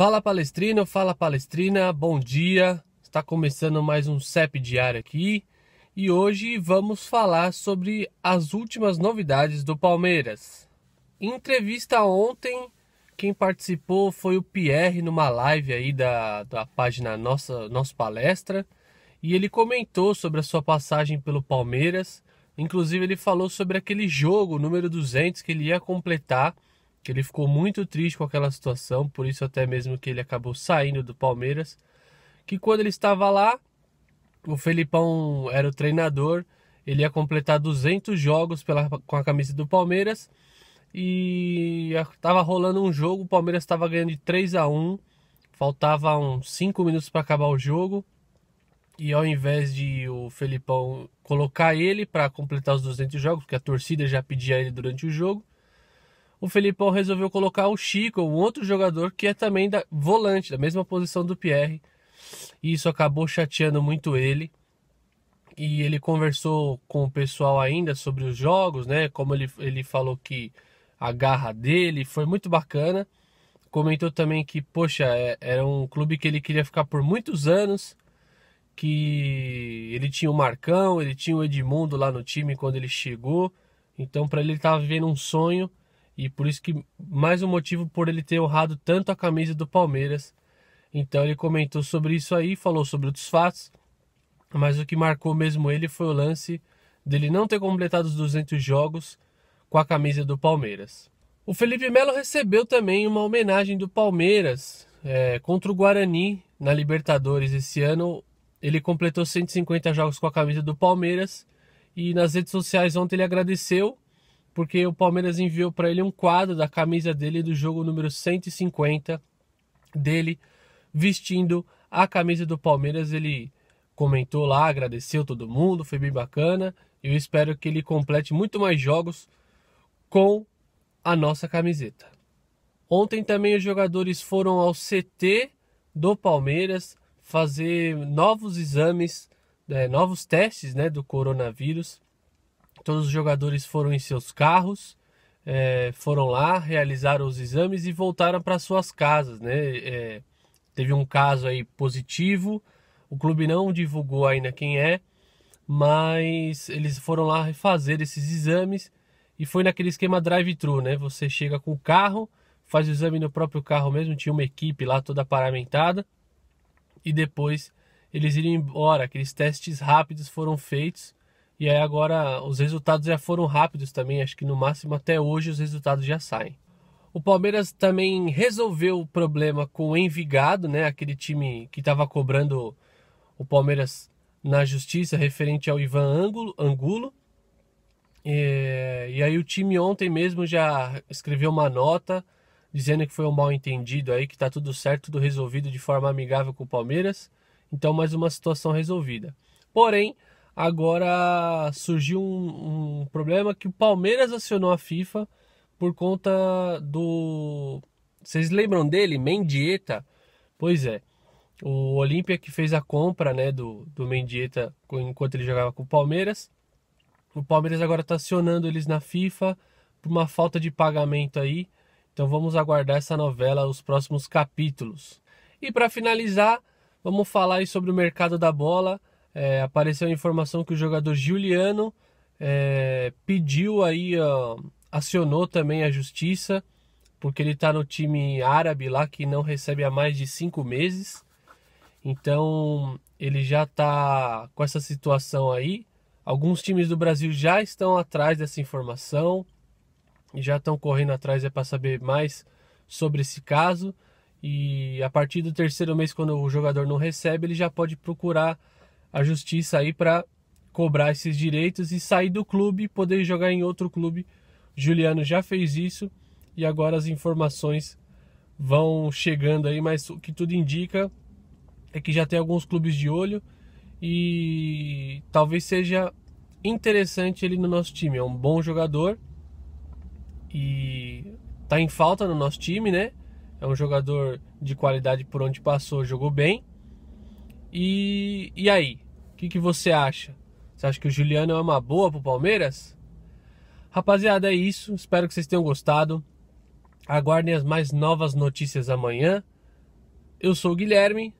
Fala palestrino, fala palestrina, bom dia. Está começando mais um CEP diário aqui e hoje vamos falar sobre as últimas novidades do Palmeiras. Em entrevista ontem, quem participou foi o Pierre numa live aí da, da página nossa, nossa palestra e ele comentou sobre a sua passagem pelo Palmeiras. Inclusive, ele falou sobre aquele jogo número 200 que ele ia completar que ele ficou muito triste com aquela situação, por isso até mesmo que ele acabou saindo do Palmeiras, que quando ele estava lá, o Felipão era o treinador, ele ia completar 200 jogos pela, com a camisa do Palmeiras e estava rolando um jogo, o Palmeiras estava ganhando de 3 a 1, faltava uns 5 minutos para acabar o jogo. E ao invés de o Felipão colocar ele para completar os 200 jogos, porque a torcida já pedia ele durante o jogo, o Felipão resolveu colocar o Chico, um outro jogador que é também da volante, da mesma posição do Pierre. E isso acabou chateando muito ele. E ele conversou com o pessoal ainda sobre os jogos, né? Como ele, ele falou que a garra dele foi muito bacana. Comentou também que, poxa, é, era um clube que ele queria ficar por muitos anos. Que ele tinha o Marcão, ele tinha o Edmundo lá no time quando ele chegou. Então, para ele, ele estava vivendo um sonho e por isso que mais um motivo por ele ter honrado tanto a camisa do Palmeiras. Então ele comentou sobre isso aí, falou sobre outros fatos, mas o que marcou mesmo ele foi o lance dele não ter completado os 200 jogos com a camisa do Palmeiras. O Felipe Melo recebeu também uma homenagem do Palmeiras é, contra o Guarani na Libertadores esse ano. Ele completou 150 jogos com a camisa do Palmeiras e nas redes sociais ontem ele agradeceu porque o Palmeiras enviou para ele um quadro da camisa dele do jogo número 150 dele vestindo a camisa do Palmeiras. Ele comentou lá, agradeceu todo mundo, foi bem bacana. Eu espero que ele complete muito mais jogos com a nossa camiseta. Ontem também os jogadores foram ao CT do Palmeiras fazer novos exames, né, novos testes né, do coronavírus. Todos os jogadores foram em seus carros, é, foram lá, realizaram os exames e voltaram para suas casas, né? É, teve um caso aí positivo, o clube não divulgou ainda quem é, mas eles foram lá refazer esses exames e foi naquele esquema drive-thru, né? Você chega com o carro, faz o exame no próprio carro mesmo, tinha uma equipe lá toda paramentada e depois eles iriam embora. Aqueles testes rápidos foram feitos e aí agora os resultados já foram rápidos também, acho que no máximo até hoje os resultados já saem. O Palmeiras também resolveu o problema com o Envigado, né? Aquele time que estava cobrando o Palmeiras na justiça referente ao Ivan Angulo. Angulo. É, e, e aí o time ontem mesmo já escreveu uma nota dizendo que foi um mal entendido aí, que está tudo certo, tudo resolvido de forma amigável com o Palmeiras. Então mais uma situação resolvida. Porém, Agora surgiu um, um problema que o Palmeiras acionou a FIFA por conta do. Vocês lembram dele? Mendieta? Pois é. O Olímpia que fez a compra né, do, do Mendieta enquanto ele jogava com o Palmeiras. O Palmeiras agora está acionando eles na FIFA por uma falta de pagamento aí. Então vamos aguardar essa novela, os próximos capítulos. E para finalizar, vamos falar sobre o mercado da bola é, apareceu a informação que o jogador Juliano é, pediu aí, ó, acionou também a justiça, porque ele está no time árabe lá que não recebe há mais de cinco meses. Então ele já está com essa situação aí. Alguns times do Brasil já estão atrás dessa informação e já estão correndo atrás é para saber mais sobre esse caso. E a partir do terceiro mês, quando o jogador não recebe, ele já pode procurar a justiça aí para cobrar esses direitos e sair do clube, poder jogar em outro clube. Juliano já fez isso e agora as informações vão chegando aí, mas o que tudo indica é que já tem alguns clubes de olho e talvez seja interessante ele no nosso time. É um bom jogador e tá em falta no nosso time, né? É um jogador de qualidade por onde passou, jogou bem. E, e aí? O que, que você acha? Você acha que o Juliano é uma boa pro Palmeiras? Rapaziada, é isso. Espero que vocês tenham gostado. Aguardem as mais novas notícias amanhã. Eu sou o Guilherme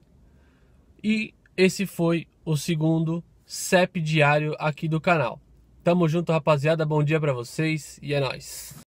e esse foi o segundo CEP diário aqui do canal. Tamo junto, rapaziada. Bom dia para vocês e é nós.